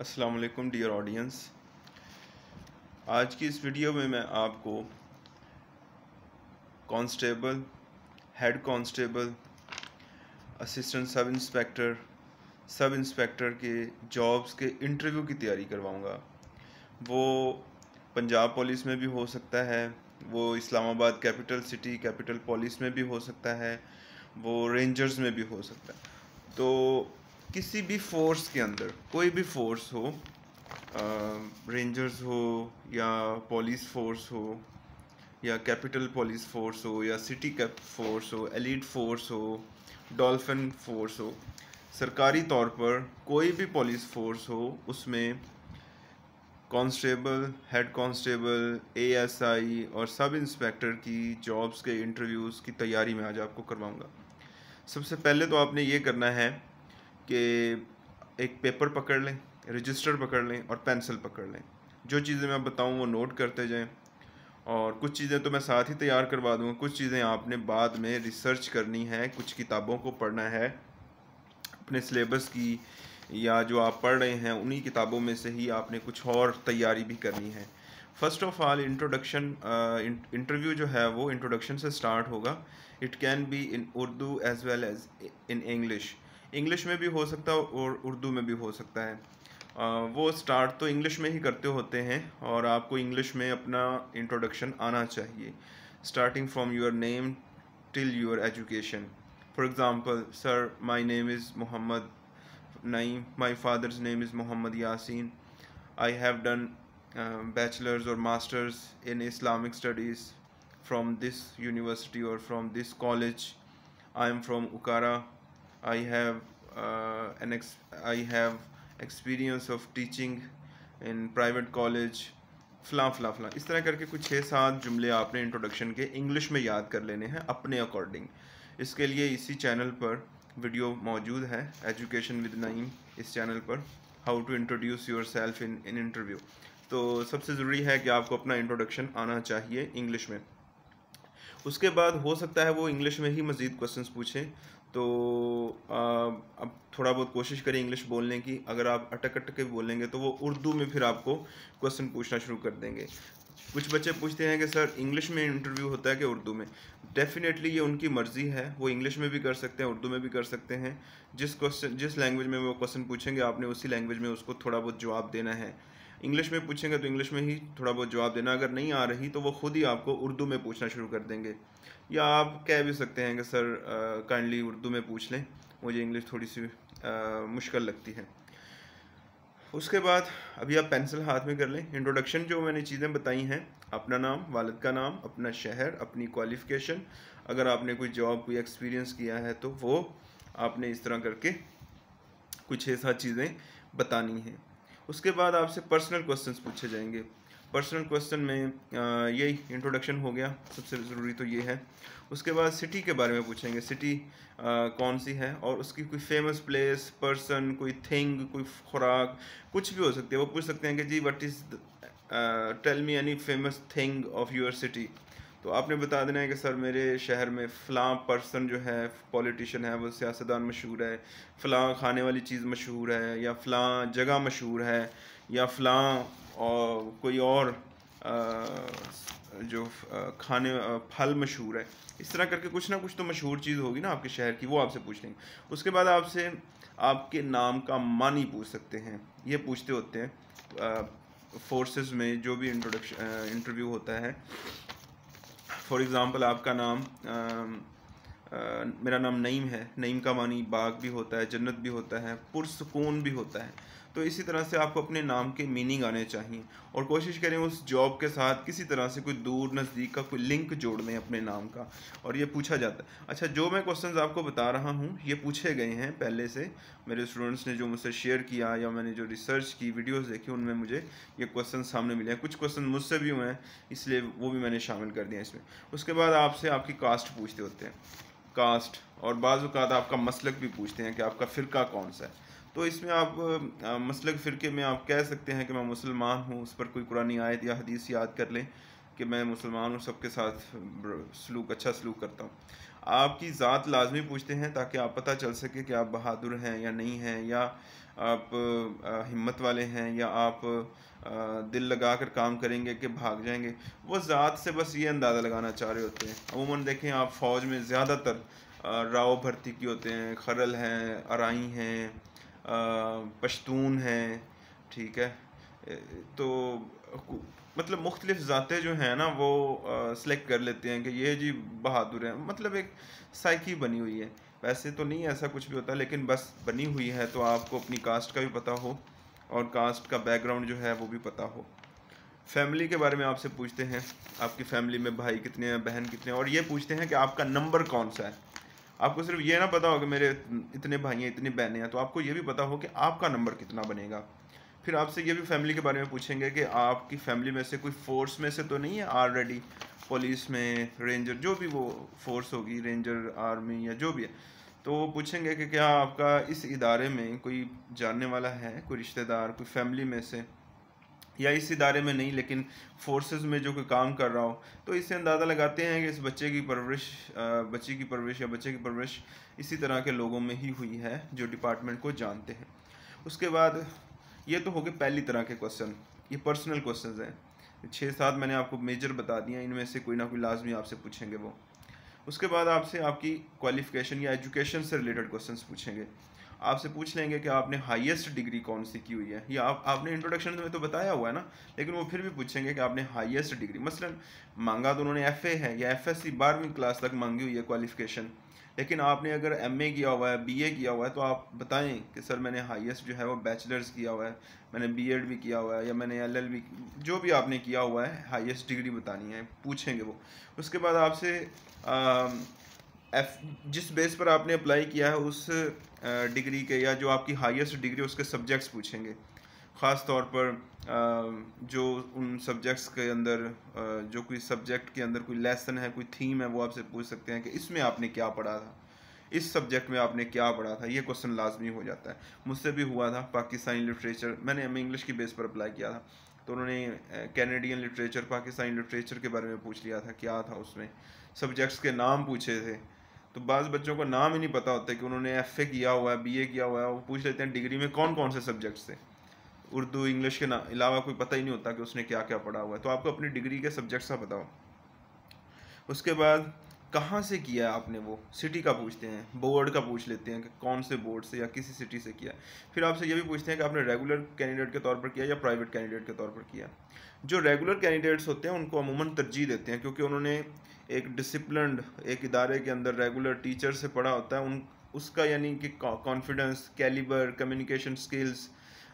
Aslam dear audience आज की इस वीडियो में मैं आपको constable head constable assistant sub inspector sub inspector के जॉब्स के इंटरव्यू की तैयारी करवाऊंगा वो पंजाब पुलिस में भी हो सकता है वो Islamabad capital city capital police में भी हो सकता है वो रेंजर्स में भी हो सकता है तो किसी भी फोर्स के अंदर कोई भी फोर्स हो रेंजर्स हो या पुलिस फोर्स हो या कैपिटल पुलिस फोर्स हो या सिटी कैप फोर्स हो एलिट फोर्स हो डॉल्फिन फोर्स हो सरकारी तौर पर कोई भी पुलिस फोर्स हो उसमें कांस्टेबल हेड कांस्टेबल एएसआई और सब इंस्पेक्टर की जॉब्स के इंटरव्यूज़ की तैयारी में आज आपको करवाऊंगा सबसे पहले तो आपने ये करना है कि एक पेपर पकड़ लें रजिस्टर पकड़ लें और पेंसिल पकड़ लें जो चीज़ें मैं बताऊँ वो नोट करते जाएँ और कुछ चीज़ें तो मैं साथ ही तैयार करवा दूँगा कुछ चीज़ें आपने बाद में रिसर्च करनी है कुछ किताबों को पढ़ना है अपने सिलेबस की या जो आप पढ़ रहे हैं उन्हीं किताबों में से ही आपने कुछ और तैयारी भी करनी है first of all introduction interview जो है वो इंट्रोडक्शन से स्टार्ट होगा it can be in Urdu as well as in English English में भी हो सकता है और उर्दू में भी हो सकता है वो स्टार्ट तो इंग्लिश में ही करते होते हैं और आपको इंग्लिश में अपना इंट्रोडक्शन आना चाहिए starting from your name till your education for example sir my name is Mohammad Naeem my father's name is Mohammad Yasin I have done bachelors और masters in Islamic studies from this university और from this college I am from Okara I have uh, an ex I have experience of teaching in private college फलां फलां फलां इस तरह करके कुछ छः सात जुमले आपने इंट्रोडक्शन के इंग्लिश में याद कर लेने हैं अपने अकॉर्डिंग इसके लिए इसी चैनल पर वीडियो मौजूद है एजुकेशन विद नईम इस चैनल पर how to introduce yourself in in interview तो सबसे ज़रूरी है कि आपको अपना इंट्रोडक्शन आना चाहिए इंग्लिश में उसके बाद हो सकता है वो इंग्लिश में ही मज़ीद क्वेश्चन पूछें तो अब थोड़ा बहुत कोशिश करें इंग्लिश बोलने की अगर आप अटक अटक के बोलेंगे तो वो उर्दू में फिर आपको क्वेश्चन पूछना शुरू कर देंगे कुछ बच्चे पूछते हैं कि सर इंग्लिश में इंटरव्यू होता है कि उर्दू में डेफिनेटली ये उनकी मर्ज़ी है वो इंग्लिश में भी कर सकते हैं उर्दू में भी कर सकते हैं जिस क्वेश्चन जिस लैंग्वेज में वो क्वेश्चन पूछेंगे आपने उसी लैंग्वेज में उसको थोड़ा बहुत जवाब देना है इंग्लिश में पूछेंगे तो इंग्लिश में ही थोड़ा बहुत जवाब देना अगर नहीं आ रही तो वो खुद ही आपको उर्दू में पूछना शुरू कर देंगे या आप कह भी सकते हैं कि सर काइंडली उर्दू में पूछ लें मुझे इंग्लिश थोड़ी सी मुश्किल लगती है उसके बाद अभी आप पेंसिल हाथ में कर लें इंट्रोडक्शन जो मैंने चीज़ें बताई हैं अपना नाम वालद का नाम अपना शहर अपनी क्वालिफ़िकेशन अगर आपने कोई जॉब कोई एक्सपीरियंस किया है तो वो आपने इस तरह करके कुछ ऐसा चीज़ें बतानी हैं उसके बाद आपसे पर्सनल क्वेश्चन पूछे जाएंगे पर्सनल क्वेश्चन में यही इंट्रोडक्शन हो गया सबसे ज़रूरी तो ये है उसके बाद सिटी के बारे में पूछेंगे सिटी कौन सी है और उसकी कोई फेमस प्लेस पर्सन कोई थिंग कोई खुराक कुछ भी हो सकती है वो पूछ सकते हैं कि जी what is tell me any famous thing of your city तो आपने बता देना है कि सर मेरे शहर में फ़लाँ पर्सन जो है पॉलिटिशन है वो सियासतदान मशहूर है फ़लाँ खाने वाली चीज़ मशहूर है या फ़लाँ जगह मशहूर है या फ़लाँ और कोई और आ, जो खाने फल मशहूर है इस तरह करके कुछ ना कुछ तो मशहूर चीज़ होगी ना आपके शहर की वो आपसे पूछ लेंगे उसके बाद आपसे आपके नाम का मान ही पूछ सकते हैं ये पूछते होते हैं फोर्सेस में जो भी इंट्रोडक्शन इंटरव्यू होता है फॉर एग्ज़ाम्पल आपका नाम आ, आ, मेरा नाम नईम है नईम का मानी बाग भी होता है जन्नत भी होता है पुरसकून भी होता है तो इसी तरह से आपको अपने नाम के मीनिंग आने चाहिए और कोशिश करें उस जॉब के साथ किसी तरह से कोई दूर नज़दीक का कोई लिंक जोड़ दें अपने नाम का और ये पूछा जाता है अच्छा जो मैं क्वेश्चन आपको बता रहा हूँ ये पूछे गए हैं पहले से मेरे स्टूडेंट्स ने जो मुझसे शेयर किया या मैंने जो रिसर्च की वीडियोज़ देखी उनमें मुझे ये क्वेश्चन सामने मिले हैं कुछ क्वेश्चन मुझसे भी हुए हैं इसलिए वो भी मैंने शामिल कर दिया इसमें उसके बाद आपसे आपकी कास्ट पूछते होते हैं कास्ट और बाज़ात आपका मसलक भी पूछते हैं कि आपका फ़िरका कौन सा है तो इसमें आप मसलक फ़िरके में आप कह सकते हैं कि मैं मुसलमान हूँ उस पर कोई कुरानी आयत या हदीस याद कर लें कि मैं मुसलमान हूँ सबके साथ सलूक अच्छा सलूक करता हूँ आपकी ज़ात लाजमी पूछते हैं ताकि आप पता चल सके कि आप बहादुर हैं या नहीं हैं या आप हिम्मत वाले हैं या आप दिल लगा कर काम करेंगे कि भाग जाएंगे वो ज़ात से बस ये अंदाज़ा लगाना चाह रहे होते हैं अमूमन देखें आप फ़ौज में ज़्यादातर राव भर्ती की होते हैं खरल हैं अराई हैं पश्तून हैं ठीक है तो मतलब मुख्तलिफ ज़ातें जो हैं ना वो सिलेक्ट कर लेते हैं कि ये जी बहादुर हैं मतलब एक साइकी बनी हुई है वैसे तो नहीं ऐसा कुछ भी होता लेकिन बस बनी हुई है तो आपको अपनी कास्ट का भी पता हो और कास्ट का बैकग्राउंड जो है वो भी पता हो फैमिली के बारे में आपसे पूछते हैं आपकी फैमिली में भाई कितने हैं बहन कितने हैं और ये पूछते हैं कि आपका नंबर कौन सा है आपको सिर्फ ये ना पता हो कि मेरे इतने भाई हैं इतनी बहनें हैं तो आपको ये भी पता हो कि आपका नंबर कितना बनेगा फिर आपसे ये भी फैमिली के बारे में पूछेंगे कि आपकी फैमिली में से कोई फोर्स में से तो नहीं है ऑलरेडी पुलिस में रेंजर जो भी वो फोर्स होगी रेंजर आर्मी या जो भी है तो वो पूछेंगे कि क्या आपका इस इदारे में कोई जानने वाला है कोई रिश्तेदार कोई फैमिली में से या इस इदारे में नहीं लेकिन फोर्सेस में जो कोई काम कर रहा हो तो इससे अंदाज़ा लगाते हैं कि इस बच्चे की परवरिश बच्चे की परवरिश या बच्चे की परवरिश इसी तरह के लोगों में ही हुई है जो डिपार्टमेंट को जानते हैं उसके बाद ये तो हो गए पहली तरह के क्वेश्चन ये पर्सनल क्वेश्चन हैं छः सात मैंने आपको मेजर बता दिए इनमें से कोई ना कोई लाजमी आपसे पूछेंगे वो उसके बाद आपसे आपकी क्वालिफ़िकेशन या एजुकेशन से रिलेटेड क्वेश्चन पूछेंगे आपसे पूछ लेंगे कि आपने हाईएस्ट डिग्री कौन सी की हुई है या आप आपने इंट्रोडक्शन में तो बताया हुआ है ना लेकिन वो फिर भी पूछेंगे कि आपने हाईएस्ट डिग्री मसलन मांगा तो उन्होंने एफ है या एफ एस बारहवीं क्लास तक मांगी हुई है क्वालिफिकेशन लेकिन आपने अगर एम किया हुआ है बी किया हुआ है तो आप बताएं कि सर मैंने हाईएस्ट जो है वो बैचलर्स किया हुआ है मैंने बी भी किया हुआ है या मैंने एल एल जो भी आपने किया हुआ है हाईएस्ट डिग्री बतानी है पूछेंगे वो उसके बाद आपसे एफ जिस बेस पर आपने अप्लाई किया है उस डिग्री के या जो आपकी हाईएस्ट डिग्री उसके सब्जेक्ट्स पूछेंगे ख़ास तौर पर जो उन सब्जेक्ट्स के अंदर जो कोई सब्जेक्ट के अंदर कोई लेसन है कोई थीम है वो आपसे पूछ सकते हैं कि इसमें आपने क्या पढ़ा था इस सब्जेक्ट में आपने क्या पढ़ा था ये क्वेश्चन लाजमी हो जाता है मुझसे भी हुआ था पाकिस्तानी लिटरेचर मैंने एम इंग्लिश की बेस पर अप्लाई किया था तो उन्होंने कैनेडियन लिटरेचर पाकिस्तानी लिटरेचर के बारे में पूछ लिया था क्या था उसमें सब्जेक्ट्स के नाम पूछे थे तो बाज़ बच्चों को नाम ही नहीं पता होता कि उन्होंने एफ़ ए किया हुआ है बी ए किया हुआ है वो पूछ लेते हैं डिग्री में कौन कौन से सब्जेक्ट्स थे उर्दू इंग्लिश के अलावा कोई पता ही नहीं होता कि उसने क्या क्या पढ़ा हुआ है तो आपको अपनी डिग्री के सब्जेक्ट्स का बताओ उसके बाद कहाँ से किया है आपने वो सिटी का पूछते हैं बोर्ड का पूछ लेते हैं कि कौन से बोर्ड से या किसी सिटी से किया फिर आपसे ये भी पूछते हैं कि आपने रेगुलर कैंडिडेट के तौर पर किया या प्राइवेट कैंडिडेट के तौर पर किया जो रेगुलर कैंडिडेट्स होते हैं उनको अमूमन तरजीह देते हैं क्योंकि उन्होंने एक डिसिप्लिनड एक इदारे के अंदर रेगुलर टीचर से पढ़ा होता है उन उसका यानी कि कॉन्फिडेंस कैलिबर कम्युनिकेशन स्किल्स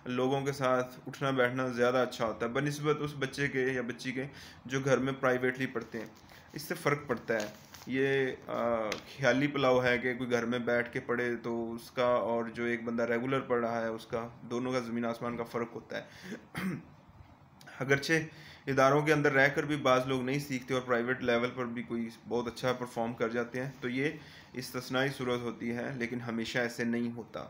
लोगों के साथ उठना बैठना ज़्यादा अच्छा होता है बनस्बत उस बच्चे के या बच्ची के जो घर में प्राइवेटली पढ़ते हैं इससे फ़र्क पड़ता है ये ख्याली पुलाव है कि कोई घर में बैठ के पढ़े तो उसका और जो एक बंदा रेगुलर पढ़ रहा है उसका दोनों का ज़मीन आसमान का फ़र्क होता है अगरचे इदारों के अंदर रह कर भी बाज़ लोग नहीं सीखते और प्राइवेट लेवल पर भी कोई बहुत अच्छा परफॉर्म कर जाते हैं तो ये इसतनाई सूरत होती है लेकिन हमेशा ऐसे नहीं होता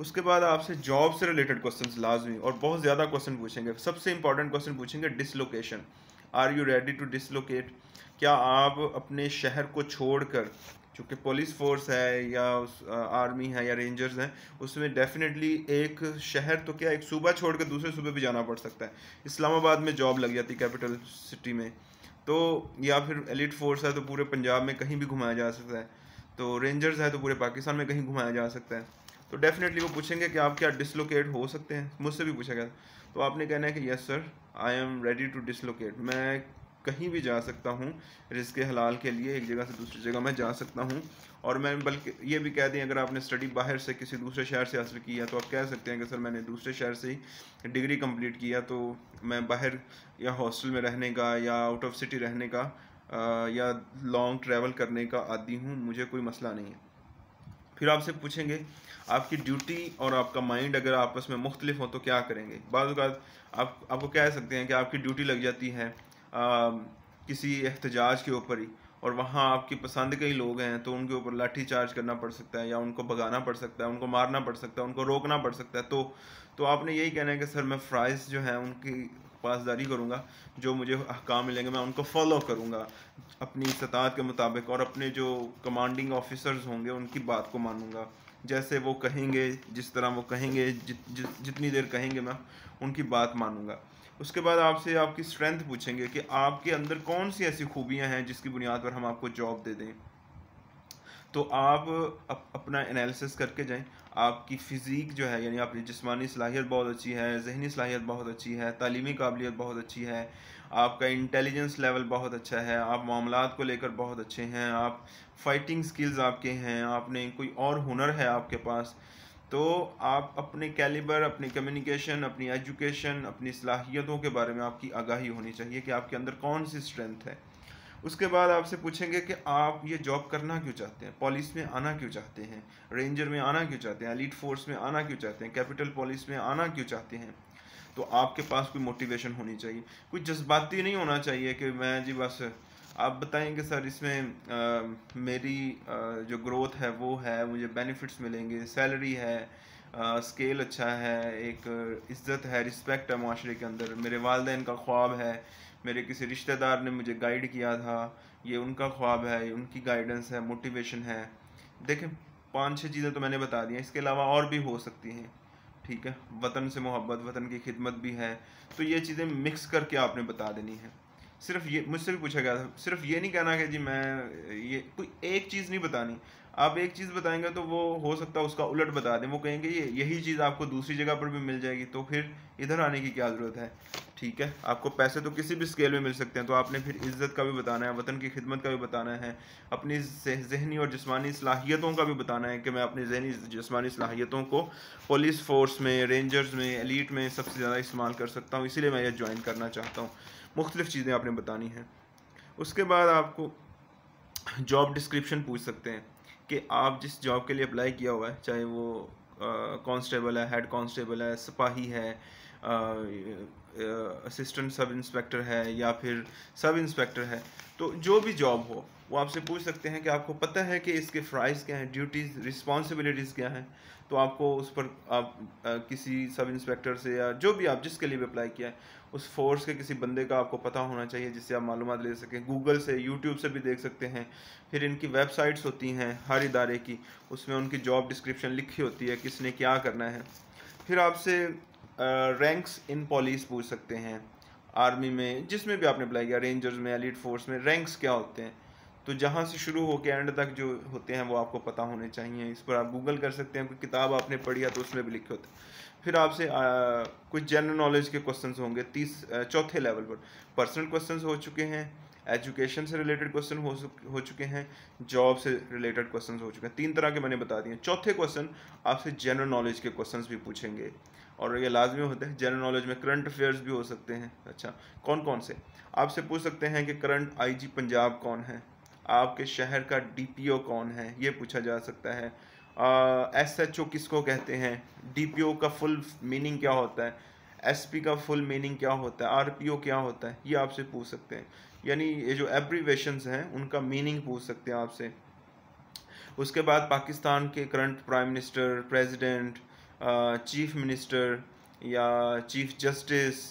उसके बाद आपसे जॉब से रिलेटेड क्वेश्चन लाजमी और बहुत ज़्यादा क्वेश्चन पूछेंगे सबसे इंपॉर्टेंट क्वेश्चन पूछेंगे dislocation are you ready to dislocate क्या आप अपने शहर को छोड़कर चूँकि पुलिस फोर्स है या उस आर्मी है या रेंजर्स हैं उसमें डेफिनेटली एक शहर तो क्या एक सूबा छोड़ कर दूसरे सूबे भी जाना पड़ सकता है इस्लामाबाद में जॉब लग जाती कैपिटल सिटी में तो या फिर एलिट फोर्स है तो पूरे पंजाब में कहीं भी घुमाया जा सकता है तो रेंजर्स है तो पूरे पाकिस्तान में कहीं घुमाया जा सकता है तो डेफिनेटली वो पूछेंगे कि आप क्या डिसलोकेट हो सकते हैं मुझसे भी पूछा गया तो आपने कहना है कि yes sir I am ready to dislocate मैं कहीं भी जा सकता हूँ रिस्क हलाल के लिए एक जगह से दूसरी जगह मैं जा सकता हूँ और मैं बल्कि ये भी कह दें अगर आपने स्टडी बाहर से किसी दूसरे शहर से हासिल किया तो आप कह सकते हैं कि सर मैंने दूसरे शहर से ही डिग्री कंप्लीट किया तो मैं बाहर या हॉस्टल में रहने का या आउट ऑफ सिटी रहने का या लॉन्ग ट्रैवल करने का आदि हूँ मुझे कोई मसला नहीं है फिर आपसे पूछेंगे आपकी ड्यूटी और आपका माइंड अगर आपस में मुख्तलिफ हो तो क्या करेंगे बाद आप आपको कह सकते हैं कि आपकी ड्यूटी लग जाती है किसी एहतजाज के ऊपर ही और वहाँ आपकी पसंद के ही लोग हैं तो उनके ऊपर लाठी चार्ज करना पड़ सकता है या उनको भगाना पड़ सकता है उनको मारना पड़ सकता है उनको रोकना पड़ सकता है तो तो आपने यही कहना है कि सर मैं फ़्राइज़ जो हैं उनकी पासदारी करूँगा जो मुझे अहकाम मिलेंगे मैं उनको फॉलो करूँगा अपनी सतात के मुताबिक और अपने जो कमांडिंग ऑफिसर्स होंगे उनकी बात को मानूँगा जैसे वो कहेंगे जिस तरह वो कहेंगे जि, जि, जितनी देर कहेंगे मैं उनकी बात मानूँगा उसके बाद आपसे आपकी स्ट्रेंथ पूछेंगे कि आपके अंदर कौन सी ऐसी खूबियां हैं जिसकी बुनियाद पर हम आपको जॉब दे दें तो आप अप, अपना एनालिसिस करके जाएं आपकी फ़िज़ीक जो है यानी आपकी जिसमानी सलाहियत बहुत अच्छी है जहनी सलाहियत बहुत अच्छी है तलीमी काबिलियत बहुत अच्छी है आपका इंटेलिजेंस लेवल बहुत अच्छा है आप मामला को लेकर बहुत अच्छे हैं आप फाइटिंग स्किल्स आपके हैं आपने कोई और हुनर है आपके पास तो आप अपने कैलिबर अपनी कम्युनिकेशन अपनी एजुकेशन अपनी सलाहियतों के बारे में आपकी आगाही होनी चाहिए कि आपके अंदर कौन सी स्ट्रेंथ है उसके बाद आपसे पूछेंगे कि आप ये जॉब करना क्यों चाहते हैं पॉलिस में आना क्यों चाहते हैं रेंजर में आना क्यों चाहते हैं एलिट फोर्स में आना क्यों चाहते हैं कैपिटल पुलिस में आना क्यों चाहते हैं तो आपके पास कोई मोटिवेशन होनी चाहिए कोई जज्बाती नहीं होना चाहिए कि मैं जी बस आप बताएंगे सर इसमें आ, मेरी आ, जो ग्रोथ है वो है मुझे बेनिफिट्स मिलेंगे सैलरी है आ, स्केल अच्छा है एक इज़्ज़त है रिस्पेक्ट है माशरे के अंदर मेरे वालदे का ख्वाब है मेरे किसी रिश्तेदार ने मुझे गाइड किया था ये उनका ख्वाब है उनकी गाइडेंस है मोटिवेशन है देखें पाँच छः चीज़ें तो मैंने बता दी हैं इसके अलावा और भी हो सकती हैं ठीक है वतन से मोहब्बत वतन की खिदमत भी है तो ये चीज़ें मिक्स करके आपने बता देनी है सिर्फ ये मुझसे भी पूछा गया था सिर्फ ये नहीं कहना कि जी मैं ये कोई एक चीज़ नहीं बतानी आप एक चीज़ बताएंगे तो वो हो सकता है उसका उलट बता दें वो कहेंगे ये यही चीज़ आपको दूसरी जगह पर भी मिल जाएगी तो फिर इधर आने की क्या ज़रूरत है ठीक है आपको पैसे तो किसी भी स्केल में मिल सकते हैं तो आपने फिर इज़्ज़त का भी बताना है वतन की खिदमत का भी बताना है अपनी जहनी और जिसमानी सलाहियतों का भी बताना है कि मैं अपनी जहनी जिसमानी सलाहियतों को पुलिस फोर्स में रेंजर्स में एलिट में सबसे ज़्यादा इस्तेमाल कर सकता हूँ इसीलिए मैं यह ज्वाइन करना चाहता हूँ मुख्तलिफ़ चीज़ें आपने बतानी हैं उसके बाद आपको जॉब डिस्क्रिप्शन पूछ सकते हैं कि आप जिस जॉब के लिए अप्लाई किया हुआ है चाहे वो कांस्टेबल है हेड कांस्टेबल है सिपाही है असिस्टेंट सब इंस्पेक्टर है या फिर सब इंस्पेक्टर है तो जो भी जॉब हो वो आपसे पूछ सकते हैं कि आपको पता है कि इसके फ़्राइज़ क्या हैं ड्यूटीज़ रिस्पॉन्सिबिलिटीज़ क्या हैं तो आपको उस पर आप आ, किसी सब इंस्पेक्टर से या जो भी आप जिसके लिए भी अप्लाई किया है उस फोर्स के किसी बंदे का आपको पता होना चाहिए जिससे आप मालूम ले सकें गूगल से यूट्यूब से भी देख सकते हैं फिर इनकी वेबसाइट्स होती हैं हर इदारे की उसमें उनकी जॉब डिस्क्रिप्शन लिखी होती है किसने क्या करना है फिर आपसे रैंक्स इन पॉलिस पूछ सकते हैं आर्मी में जिसमें भी आपने अप्लाई किया रेंजर्स में एलिट फोर्स में रैंक्स क्या होते हैं तो जहाँ से शुरू होकर एंड तक जो होते हैं वो आपको पता होने चाहिए इस पर आप गूगल कर सकते हैं कोई किताब आपने पढ़ी है तो उसमें भी लिखे होते हैं फिर आपसे कुछ जनरल नॉलेज के क्वेश्चंस होंगे तीस चौथे लेवल पर पर्सनल क्वेश्चंस हो चुके हैं एजुकेशन से रिलेटेड क्वेश्चन हो हो चुके हैं जॉब से रिलेटेड क्वेश्चन हो चुके हैं तीन तरह के मैंने बता दिए चौथे क्वेश्चन आपसे जनरल नॉलेज के क्वेश्चन भी पूछेंगे और ये लाजमी होते हैं जनरल नॉलेज में करंट अफेयर्स भी हो सकते हैं अच्छा कौन कौन से आपसे पूछ सकते हैं कि करंट आईजी पंजाब कौन है आपके शहर का डीपीओ कौन है ये पूछा जा सकता है एस एच ओ किसको कहते हैं डीपीओ का फुल मीनिंग क्या होता है एसपी का फुल मीनिंग क्या होता है आरपीओ क्या होता है ये आपसे पूछ सकते हैं यानी ये जो एब्रीवेशंस हैं उनका मीनिंग पूछ सकते हैं आपसे उसके बाद पाकिस्तान के current prime minister president chief minister या चीफ जस्टिस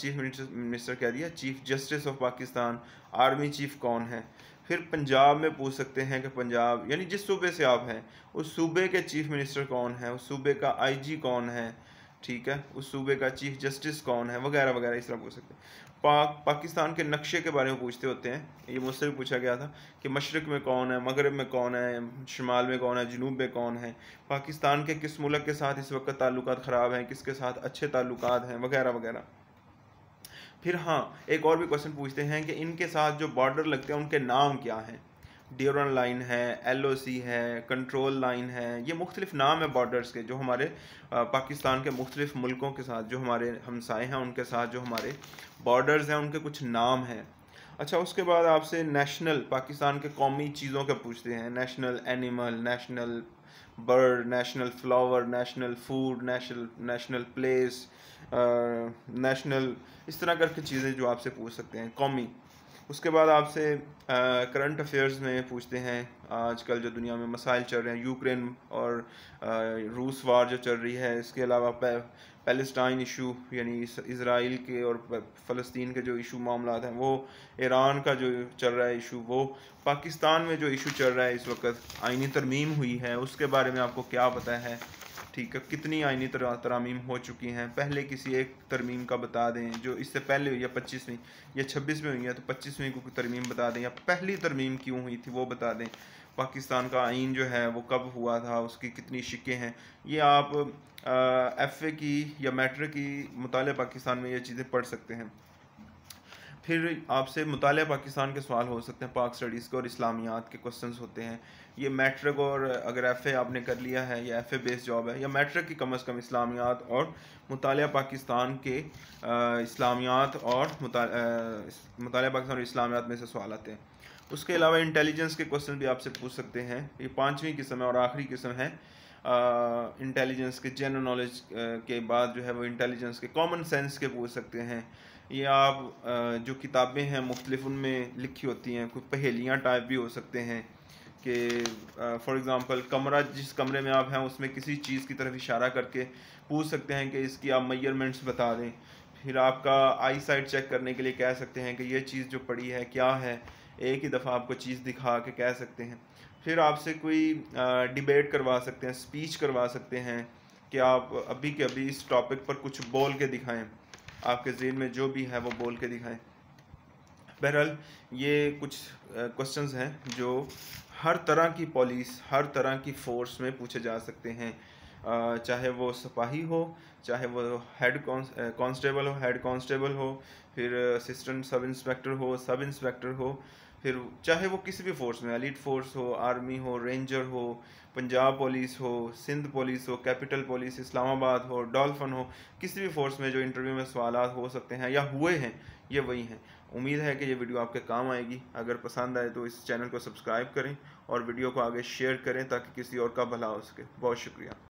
चीफ मिनिस्टर कह दिया chief justice of Pakistan army chief कौन है फिर पंजाब में पूछ सकते हैं कि पंजाब यानी जिस सूबे से आप हैं उस सूबे के चीफ मिनिस्टर कौन है उस सूबे का आईजी कौन है ठीक है उस सूबे का चीफ जस्टिस कौन है वगैरह वगैरह इस तरह पूछ सकते हैं पाक पाकिस्तान के नक्शे के बारे में पूछते होते हैं ये मुझसे भी पूछा गया था कि मशरक में कौन है मगरब में कौन है शुमाल में कौन है जनूब में कौन है पाकिस्तान के किस मुल्क के साथ इस वक्त ताल्लुक ख़राब हैं किसके साथ अच्छे ताल्लुक हैं वगैरह वगैरह फिर हाँ एक और भी क्वेश्चन पूछते हैं कि इनके साथ जो बॉर्डर लगते हैं उनके नाम क्या हैं ड्यूरन लाइन है एल ओ सी है कंट्रोल लाइन है ये मुख्तलिफ नाम है बॉर्डर्स के जो हमारे पाकिस्तान के मुख्तलिफ मुल्कों के साथ जो हमारे हमसाए हैं उनके साथ जो हमारे बॉर्डर्स हैं उनके कुछ नाम हैं अच्छा उसके बाद आपसे नेशनल पाकिस्तान के कौमी चीज़ों के पूछते हैं national animal national bird national flower national food national national place national इस तरह करके चीज़ें जो आपसे पूछ सकते हैं कौमी उसके बाद आपसे करंट अफेयर्स में पूछते हैं आजकल जो दुनिया में मसाइल चल रहे हैं यूक्रेन और आ, रूस वार जो चल रही है इसके अलावा पैलेस्टाइन इशू यानी इसराइल के और फ़लस्तीन के जो इशू मामला हैं वो ईरान का जो चल रहा है इशू वो पाकिस्तान में जो इशू चल रहा है इस वक्त आइनी तरमीम हुई है उसके बारे में आपको क्या पता है ठीक है कितनी आइनी तरामीम हो चुकी हैं पहले किसी एक तरमीम का बता दें जो इससे पहले हुई या पच्चीसवीं या छब्बीसवीं हुई है तो पच्चीसवीं को तरमीम बता दें या पहली तरमीम क्यों हुई थी वो बता दें पाकिस्तान का आइन जो है वो कब हुआ था उसकी कितनी शिक्के हैं ये आप एफ़ ए की या मैट्रिक की मुताले पाकिस्तान में ये चीज़ें पढ़ सकते हैं फिर आपसे मुताल पाकिस्तान के सवाल हो सकते हैं पाक स्टडीज़ के और इस्लामियात के क्वेश्चन होते हैं ये मैट्रिक और अगर एफ ए आपने कर लिया है या एफ ए बेस्ड जॉब है या मैट्रिक की कम अज़ कम इस्लामियात और मुताल पाकिस्तान के इस्लामियात और मुताल पाकिस्तान और इस्लामियात में से सवाल आते हैं उसके अलावा इंटेलिजेंस के क्वेश्चन भी आपसे पूछ सकते हैं ये पाँचवीं किस्म है और आखिरी किस्म है इंटेलिजेंस के जनरल नॉलेज के बाद जो है वो इंटेलिजेंस के कॉमन सेंस के पूछ सकते हैं या जो किताबें हैं मुख्तलिफ उनमें लिखी होती हैं कुछ पहेलियाँ टाइप भी हो सकते हैं कि फॉर एग्ज़ाम्पल कमरा जिस कमरे में आप हैं उसमें किसी चीज़ की तरफ इशारा करके पूछ सकते हैं कि इसकी आप मैयरमेंट्स बता दें फिर आपका आई साइड चेक करने के लिए कह सकते हैं कि यह चीज़ जो पड़ी है क्या है एक ही दफ़ा आपको चीज़ दिखा के कह सकते हैं फिर आपसे कोई डिबेट करवा सकते हैं स्पीच करवा सकते हैं कि आप अभी के अभी इस टॉपिक पर कुछ बोल के दिखाएं आपके जेन में जो भी है वो बोल के दिखाएं बहरहाल ये कुछ क्वेश्चंस हैं जो हर तरह की पॉलिस हर तरह की फोर्स में पूछे जा सकते हैं चाहे वो सिपाही हो चाहे वो हेड कॉन्स्टेबल हो हेड कॉन्स्टेबल हो फिर असिस्टेंट सब इंस्पेक्टर हो सब इंस्पेक्टर हो फिर चाहे वो किसी भी फोर्स में अलीट फोर्स हो आर्मी हो रेंजर हो पंजाब पुलिस हो सिंध पुलिस हो कैपिटल पुलिस इस्लामाबाद हो डॉल्फन हो किसी भी फोर्स में जो इंटरव्यू में सवाल हो सकते हैं या हुए हैं ये वही हैं उम्मीद है कि ये वीडियो आपके काम आएगी अगर पसंद आए तो इस चैनल को सब्सक्राइब करें और वीडियो को आगे शेयर करें ताकि किसी और का भला हो सके बहुत शुक्रिया